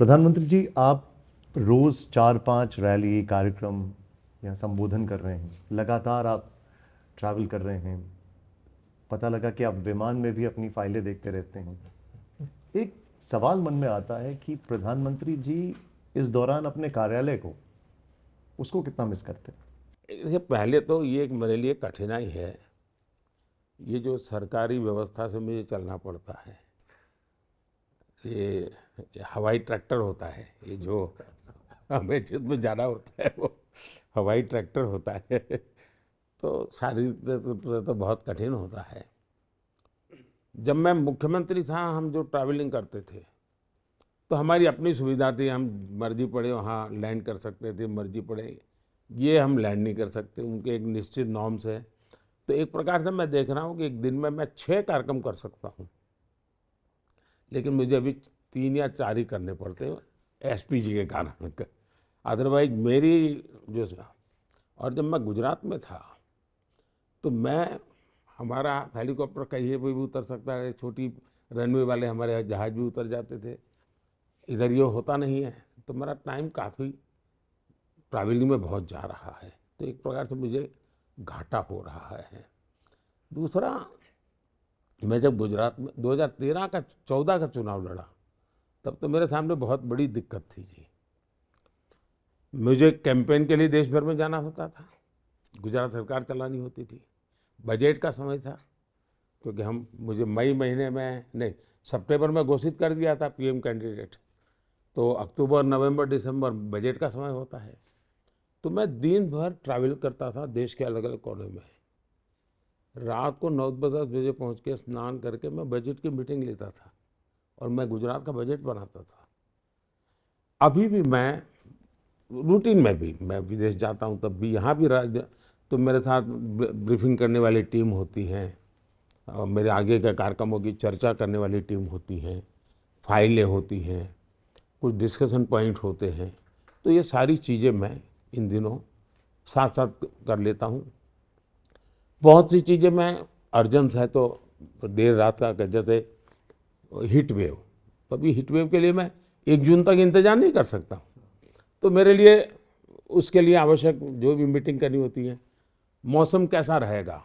प्रधानमंत्री जी आप रोज़ चार पांच रैली कार्यक्रम या संबोधन कर रहे हैं लगातार आप ट्रैवल कर रहे हैं पता लगा कि आप विमान में भी अपनी फाइलें देखते रहते हैं एक सवाल मन में आता है कि प्रधानमंत्री जी इस दौरान अपने कार्यालय को उसको कितना मिस करते हैं पहले तो ये एक मेरे लिए कठिनाई है ये जो सरकारी व्यवस्था से मुझे चलना पड़ता है ये हवाई ट्रैक्टर होता है ये जो हमें जिसमें जाना होता है वो हवाई ट्रैक्टर होता है तो शारीरिक तो बहुत कठिन होता है जब मैं मुख्यमंत्री था हम जो ट्रैवलिंग करते थे तो हमारी अपनी सुविधा थी हम मर्जी पड़े वहाँ लैंड कर सकते थे मर्जी पड़े ये हम लैंड नहीं कर सकते उनके एक निश्चित नॉर्म्स है तो एक प्रकार से मैं देख रहा हूँ कि एक दिन में मैं छः कार्यक्रम कर सकता हूँ लेकिन मुझे अभी तीन या चार ही करने पड़ते हैं एस पी जी के कारण अदरवाइज मेरी जो और जब मैं गुजरात में था तो मैं हमारा हेलीकॉप्टर कहीं पर भी उतर सकता है छोटी रनवे वाले हमारे जहाज़ भी उतर जाते थे इधर ये होता नहीं है तो मेरा टाइम काफ़ी ट्रैवलिंग में बहुत जा रहा है तो एक प्रकार से मुझे घाटा हो रहा है दूसरा मैं जब गुजरात में 2013 का 14 का चुनाव लड़ा तब तो मेरे सामने बहुत बड़ी दिक्कत थी जी मुझे कैंपेन के लिए देश भर में जाना होता था गुजरात सरकार चलानी होती थी बजट का समय था क्योंकि हम मुझे मई महीने में नहीं सितंबर में घोषित कर दिया था पीएम कैंडिडेट तो अक्टूबर नवंबर दिसंबर बजट का समय होता है तो मैं दिन भर ट्रैवल करता था देश के अलग अलग कोने में रात को नौ दस बजे पहुंच के स्नान करके मैं बजट की मीटिंग लेता था और मैं गुजरात का बजट बनाता था अभी भी मैं रूटीन में भी मैं विदेश जाता हूँ तब भी यहाँ भी राज्य तो मेरे साथ ब्रीफिंग करने वाली टीम होती है और मेरे आगे के कार्यक्रमों की चर्चा करने वाली टीम होती है फाइलें होती हैं कुछ डिस्कशन पॉइंट होते हैं तो ये सारी चीज़ें मैं इन दिनों साथ साथ कर लेता हूँ बहुत सी चीज़ें मैं अर्जेंस है तो देर रात का जैसे हीट वेव तो अभी हीट वेव के लिए मैं एक जून तक इंतज़ार नहीं कर सकता तो मेरे लिए उसके लिए आवश्यक जो भी मीटिंग करनी होती है मौसम कैसा रहेगा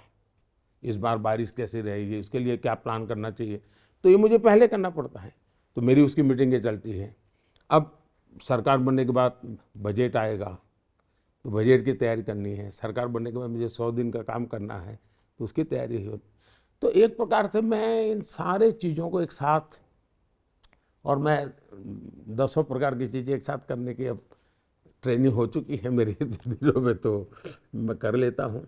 इस बार बारिश कैसी रहेगी उसके लिए क्या प्लान करना चाहिए तो ये मुझे पहले करना पड़ता है तो मेरी उसकी मीटिंगें चलती हैं अब सरकार बनने के बाद बजट आएगा तो बजट की तैयारी करनी है सरकार बनने के बाद मुझे सौ दिन का काम करना है तो उसकी तैयारी हो तो एक प्रकार से मैं इन सारे चीज़ों को एक साथ और मैं दसों प्रकार की चीज़ें एक साथ करने की अब ट्रेनिंग हो चुकी है मेरे दिनों में तो मैं कर लेता हूँ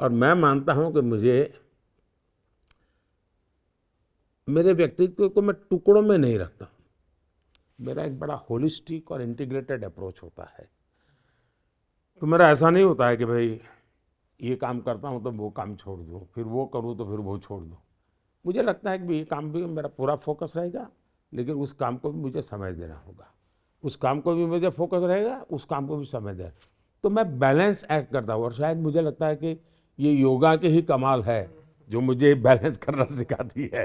और मैं मानता हूँ कि मुझे मेरे व्यक्तित्व को मैं टुकड़ों में नहीं रखता मेरा एक बड़ा होलिस्टिक और इंटीग्रेटेड अप्रोच होता है तो मेरा ऐसा नहीं होता है कि भाई ये काम करता हूँ तो वो काम छोड़ दूँ फिर वो करूँ तो फिर वो छोड़ दूँ मुझे लगता है कि ये काम भी मेरा पूरा फोकस रहेगा लेकिन उस काम को भी मुझे समय देना होगा उस काम को भी मुझे फोकस रहेगा उस काम को भी समय देना तो मैं बैलेंस एक्ट करता हूँ और शायद मुझे लगता है कि ये योगा के ही कमाल है जो मुझे बैलेंस करना सिखाती है